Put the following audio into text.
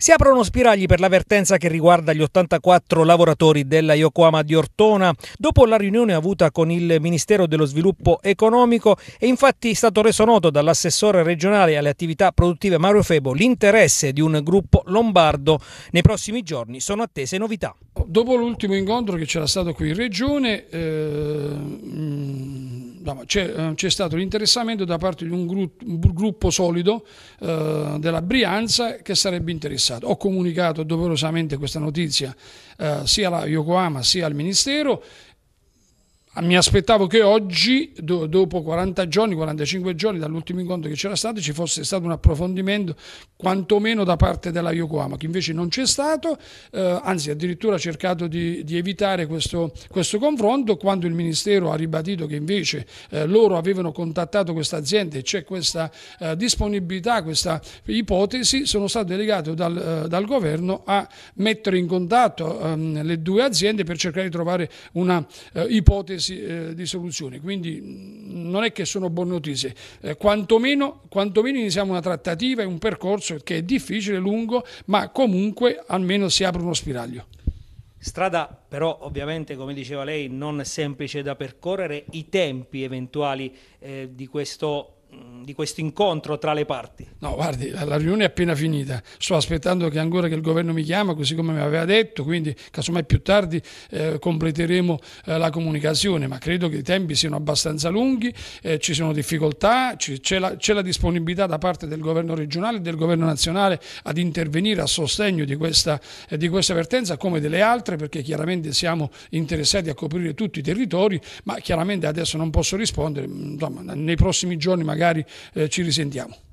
Si aprono spiragli per l'avvertenza che riguarda gli 84 lavoratori della Yokohama di Ortona. Dopo la riunione avuta con il Ministero dello Sviluppo Economico è infatti stato reso noto dall'assessore regionale alle attività produttive Mario Febo l'interesse di un gruppo lombardo. Nei prossimi giorni sono attese novità. Dopo l'ultimo incontro che c'era stato qui in Regione, eh c'è, eh, c'è, stato l'interessamento da parte di un, gruppo, un gruppo solido eh, della Brianza che sarebbe interessato. Ho comunicato doverosamente questa notizia eh, sia alla Yokohama sia al Ministero Ah, mi aspettavo che oggi, do, dopo 40 giorni, 45 giorni dall'ultimo incontro che c'era stato, ci fosse stato un approfondimento quantomeno da parte della Yokohama, che invece non c'è stato, eh, anzi addirittura ha cercato di, di evitare questo, questo, confronto quando il Ministero ha ribadito che invece eh, loro avevano contattato questa azienda e c'è questa eh, disponibilità, questa ipotesi, sono stato delegato dal, eh, dal governo a mettere in contatto ehm, le due aziende per cercare di trovare una eh, ipotesi eh, di soluzione. Quindi mm, non è che sono buone notizie, eh, quantomeno, quantomeno iniziamo una trattativa e un percorso che è difficile, lungo, ma comunque almeno si apre uno spiraglio. Strada però ovviamente, come diceva lei, non semplice da percorrere, i tempi eventuali eh, di questo Mm, di questo incontro tra le parti? No, guardi, la, riunione è appena finita, sto aspettando che ancora che il governo mi chiama, così come mi aveva detto, quindi casomai più tardi eh, completeremo eh, la comunicazione, ma credo che i tempi siano abbastanza lunghi, eh, ci sono difficoltà, c'è la, la, disponibilità da parte del governo regionale e del governo nazionale ad intervenire a sostegno di questa, eh, di questa vertenza come delle altre, perché chiaramente siamo interessati a coprire tutti i territori, ma chiaramente adesso non posso rispondere, mm, insomma, nei prossimi giorni magari magari eh, ci risentiamo.